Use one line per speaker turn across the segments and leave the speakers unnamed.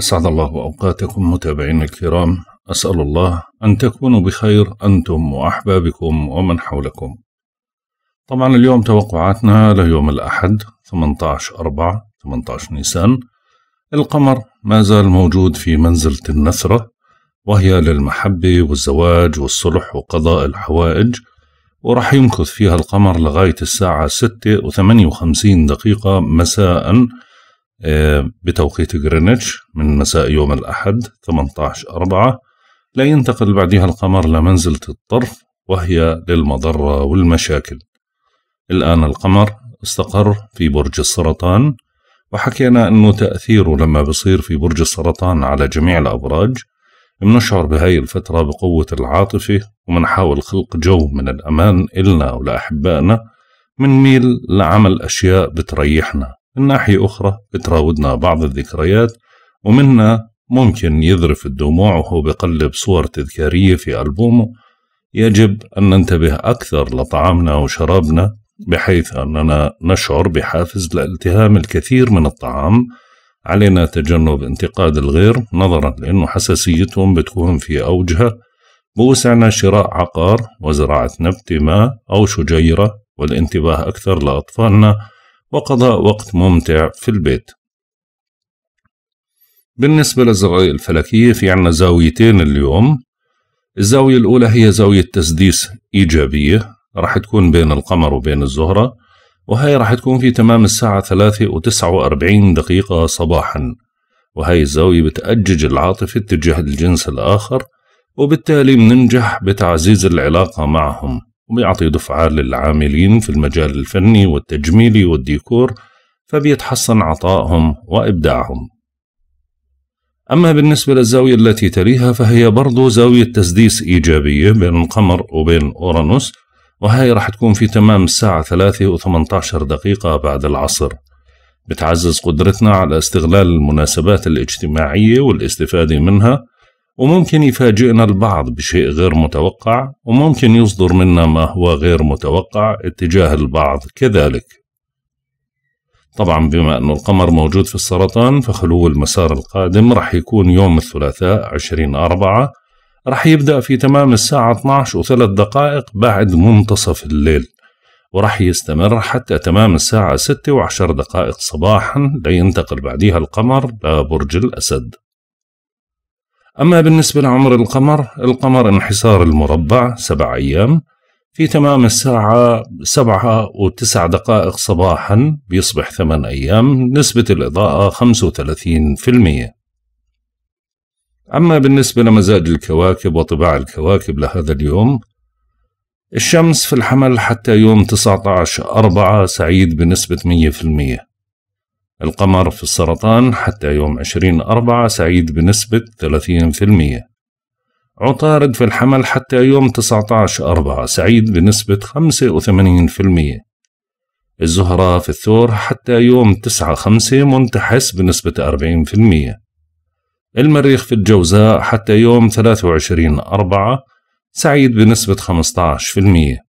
أسعد الله أوقاتكم متابعينا الكرام أسأل الله أن تكونوا بخير أنتم وأحبابكم ومن حولكم طبعا اليوم توقعاتنا ليوم الأحد 18 4 18 نيسان القمر ما زال موجود في منزلة النثرة وهي للمحبة والزواج والصلح وقضاء الحوائج ورح يمكث فيها القمر لغاية الساعة 6 و58 دقيقة مساءً بتوقيت غرينتش من مساء يوم الأحد 18 أربعة لا ينتقل بعدها القمر لمنزلة الطرف وهي للمضرة والمشاكل الآن القمر استقر في برج السرطان وحكينا أنه تأثيره لما بصير في برج السرطان على جميع الأبراج بنشعر بهاي الفترة بقوة العاطفة ومنحاول خلق جو من الأمان إلنا ولأحبائنا ميل لعمل أشياء بتريحنا من ناحية أخرى بتراودنا بعض الذكريات ومنا ممكن يذرف الدموع وهو بقلب صور تذكارية في ألبومه يجب أن ننتبه أكثر لطعامنا وشرابنا بحيث أننا نشعر بحافز لالتهام الكثير من الطعام علينا تجنب انتقاد الغير نظرا لأنه حساسيتهم بتكون في أوجها بوسعنا شراء عقار وزراعة نبتة ما أو شجيرة والانتباه أكثر لأطفالنا وقضاء وقت ممتع في البيت بالنسبة للزوايا الفلكية في عنا زاويتين اليوم الزاوية الأولى هي زاوية تسديس إيجابية راح تكون بين القمر وبين الزهرة وهي راح تكون في تمام الساعة ثلاثة وتسعة وأربعين دقيقة صباحا وهي الزاوية بتأجج العاطفة تجاه الجنس الآخر وبالتالي بننجح بتعزيز العلاقة معهم وبيعطي دفعة للعاملين في المجال الفني والتجميلي والديكور فبيتحسن عطائهم وإبداعهم أما بالنسبة للزاوية التي تليها فهي برضو زاوية تسديس إيجابية بين القمر وبين أورانوس وهي راح تكون في تمام الساعة 3 و 18 دقيقة بعد العصر بتعزز قدرتنا على استغلال المناسبات الاجتماعية والاستفادة منها وممكن يفاجئنا البعض بشيء غير متوقع وممكن يصدر منا ما هو غير متوقع اتجاه البعض كذلك طبعا بما أن القمر موجود في السرطان فخلو المسار القادم رح يكون يوم الثلاثاء عشرين أربعة رح يبدأ في تمام الساعة 12 وثلاث دقائق بعد منتصف الليل ورح يستمر حتى تمام الساعة 6 وعشر دقائق صباحا لينتقل بعدها القمر لبرج الأسد أما بالنسبة لعمر القمر القمر انحسار المربع سبع أيام في تمام الساعة سبعة وتسع دقائق صباحا بيصبح ثمان أيام نسبة الإضاءة خمسة وثلاثين في المية أما بالنسبة لمزاج الكواكب وطباع الكواكب لهذا اليوم الشمس في الحمل حتى يوم 19 أربعة سعيد بنسبة 100% القمر في السرطان حتى يوم 20 أربعة سعيد بنسبة 30% عطارد في الحمل حتى يوم 19 أربعة سعيد بنسبة 85% الزهرة في الثور حتى يوم 9 5 منتحس بنسبة 40% المريخ في الجوزاء حتى يوم 23 أربعة سعيد بنسبة 15%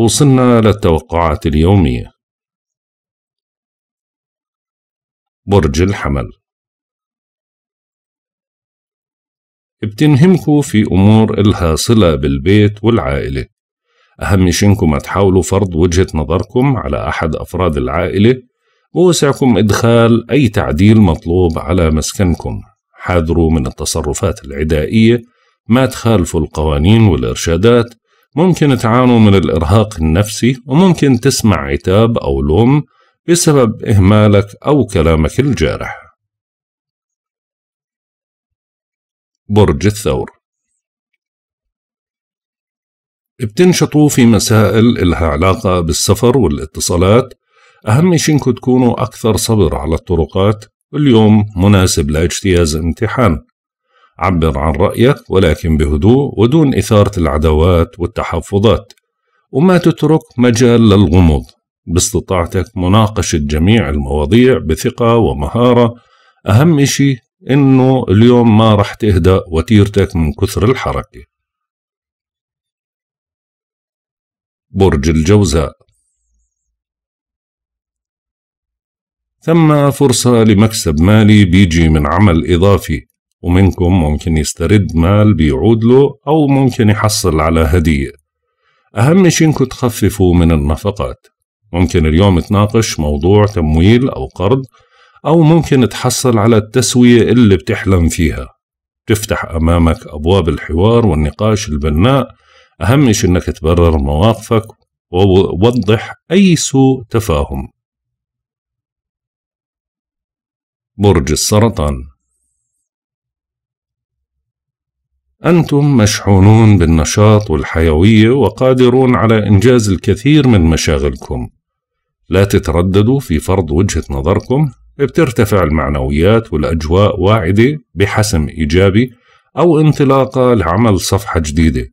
وصلنا للتوقعات اليومية برج الحمل
بتنهمكوا في أمور إلها صلة بالبيت والعائلة أهم شي إنكم تحاولوا فرض وجهة نظركم على أحد أفراد العائلة ووسعكم إدخال أي تعديل مطلوب على مسكنكم حاذروا من التصرفات العدائية ما تخالفوا القوانين والإرشادات ممكن تعانوا من الإرهاق النفسي وممكن تسمع عتاب أو لوم بسبب إهمالك أو كلامك الجارح برج الثور بتنشطوا في مسائل إلها علاقة بالسفر والاتصالات أهم شيء إنكم تكونوا أكثر صبر على الطرقات واليوم مناسب لاجتياز امتحان عبر عن رأيك ولكن بهدوء ودون إثارة العداوات والتحفظات وما تترك مجال للغموض باستطاعتك مناقشة جميع المواضيع بثقة ومهارة أهم شيء إنه اليوم ما رح تهدأ وتيرتك من كثر الحركة برج الجوزاء ثم فرصة لمكسب مالي بيجي من عمل إضافي ومنكم ممكن يسترد مال بيعود له أو ممكن يحصل على هدية أهم شي إنكم تخففوا من النفقات ممكن اليوم تناقش موضوع تمويل أو قرض أو ممكن تحصل على التسوية اللي بتحلم فيها تفتح أمامك أبواب الحوار والنقاش البناء أهم شي إنك تبرر مواقفك ووضح أي سوء تفاهم برج السرطان أنتم مشحونون بالنشاط والحيوية وقادرون على إنجاز الكثير من مشاغلكم. لا تترددوا في فرض وجهة نظركم، بترتفع المعنويات والأجواء واعدة بحسم إيجابي أو انطلاقة لعمل صفحة جديدة.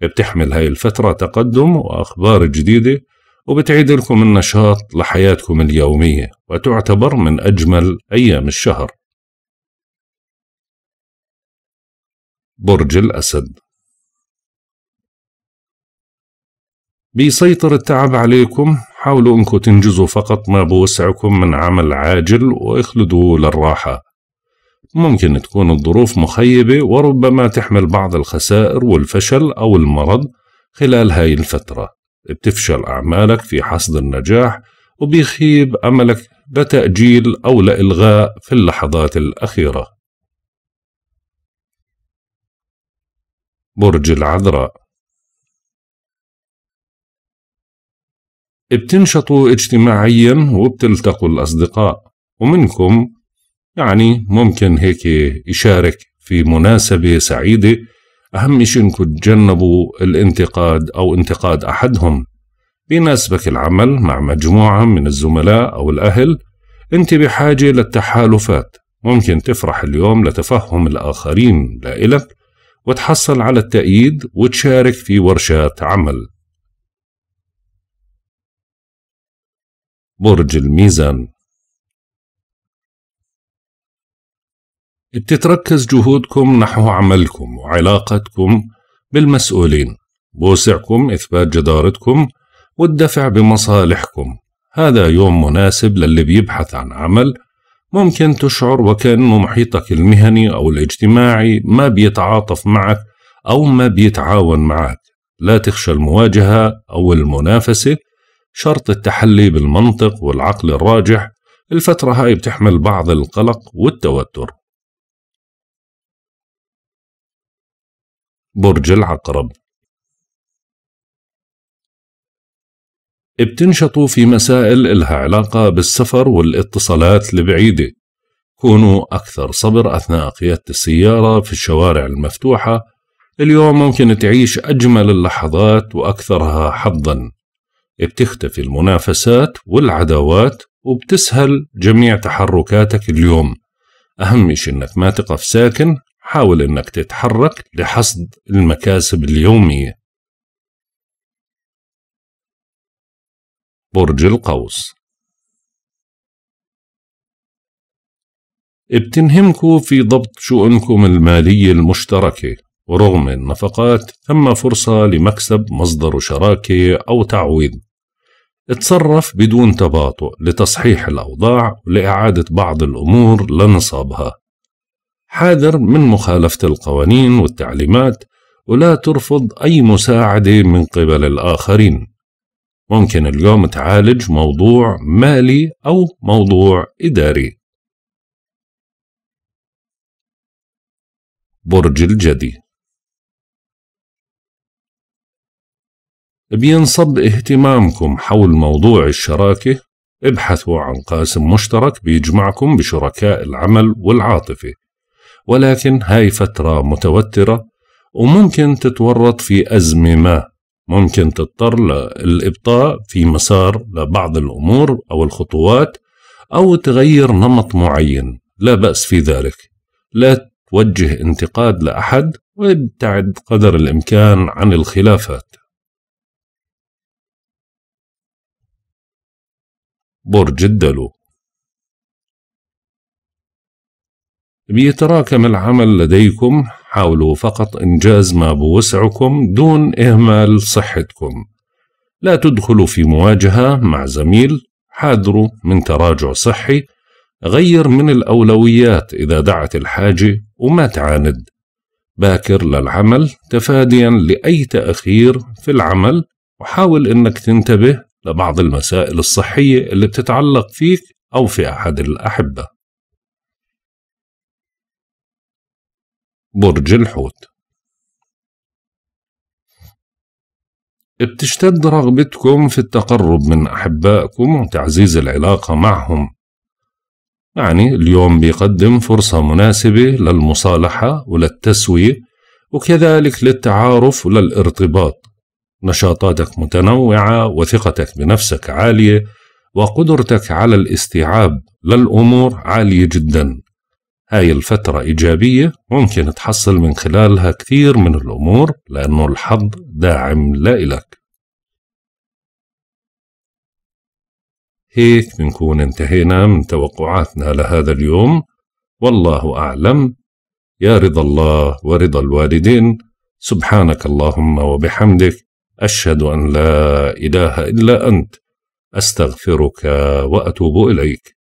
بتحمل هاي الفترة تقدم وأخبار جديدة وبتعيد لكم النشاط لحياتكم اليومية وتعتبر من أجمل أيام الشهر. برج الأسد بيسيطر التعب عليكم حاولوا انكم تنجزوا فقط ما بوسعكم من عمل عاجل واخلدوا للراحة ممكن تكون الظروف مخيبة وربما تحمل بعض الخسائر والفشل أو المرض خلال هاي الفترة بتفشل أعمالك في حصد النجاح وبيخيب أملك لتأجيل أو لإلغاء في اللحظات الأخيرة
برج العذراء
بتنشطوا اجتماعيا وبتلتقوا الأصدقاء ومنكم يعني ممكن هيك يشارك في مناسبة سعيدة أهم شيء إنكم تتجنبوا الانتقاد أو انتقاد أحدهم بيناسبك العمل مع مجموعة من الزملاء أو الأهل أنت بحاجة للتحالفات ممكن تفرح اليوم لتفهم الآخرين لإلك وتحصل على التأييد وتشارك في ورشات عمل برج الميزان بتتركز جهودكم نحو عملكم وعلاقتكم بالمسؤولين بوسعكم إثبات جدارتكم والدفع بمصالحكم هذا يوم مناسب للي بيبحث عن عمل ممكن تشعر وكأنه محيطك المهني أو الاجتماعي ما بيتعاطف معك أو ما بيتعاون معك لا تخشى المواجهة أو المنافسة شرط التحلي بالمنطق والعقل الراجح الفترة هاي بتحمل بعض القلق والتوتر
برج العقرب
بتنشطوا في مسائل إلها علاقة بالسفر والاتصالات البعيدة كونوا أكثر صبر أثناء قيادة السيارة في الشوارع المفتوحة اليوم ممكن تعيش أجمل اللحظات وأكثرها حظا بتختفي المنافسات والعداوات وبتسهل جميع تحركاتك اليوم أهم شيء إنك ما تقف ساكن حاول إنك تتحرك لحصد المكاسب اليومية
برج القوس
بتنهمكم في ضبط شؤونكم المالية المشتركة ورغم النفقات ثم فرصة لمكسب مصدر شراكة أو تعويض اتصرف بدون تباطؤ لتصحيح الأوضاع ولإعادة بعض الأمور لنصابها حاذر من مخالفة القوانين والتعليمات ولا ترفض أي مساعدة من قبل الآخرين ممكن اليوم تعالج موضوع مالي أو موضوع
إداري برج
الجدي بينصب اهتمامكم حول موضوع الشراكة ابحثوا عن قاسم مشترك بيجمعكم بشركاء العمل والعاطفة ولكن هاي فترة متوترة وممكن تتورط في أزمة ما ممكن تضطر للإبطاء في مسار لبعض الأمور أو الخطوات أو تغير نمط معين لا بأس في ذلك لا توجه انتقاد لأحد وابتعد قدر الإمكان عن الخلافات
برج الدلو
بيتراكم العمل لديكم حاولوا فقط إنجاز ما بوسعكم دون إهمال صحتكم لا تدخلوا في مواجهة مع زميل حاذروا من تراجع صحي غير من الأولويات إذا دعت الحاجة وما تعاند باكر للعمل تفاديا لأي تأخير في العمل وحاول أنك تنتبه لبعض المسائل الصحية اللي بتتعلق فيك أو في أحد الأحبة برج الحوت بتشتد رغبتكم في التقرب من أحبائكم وتعزيز العلاقة معهم يعني اليوم بيقدم فرصة مناسبة للمصالحة وللتسوية وكذلك للتعارف وللارتباط نشاطاتك متنوعة وثقتك بنفسك عالية وقدرتك على الاستيعاب للأمور عالية جدا هاي الفترة إيجابية ممكن تحصل من خلالها كثير من الأمور لأنه الحظ داعم لإلك هيك بنكون انتهينا من توقعاتنا لهذا اليوم والله أعلم يا رضا الله ورضا الوالدين سبحانك اللهم وبحمدك أشهد أن لا إله إلا أنت أستغفرك وأتوب إليك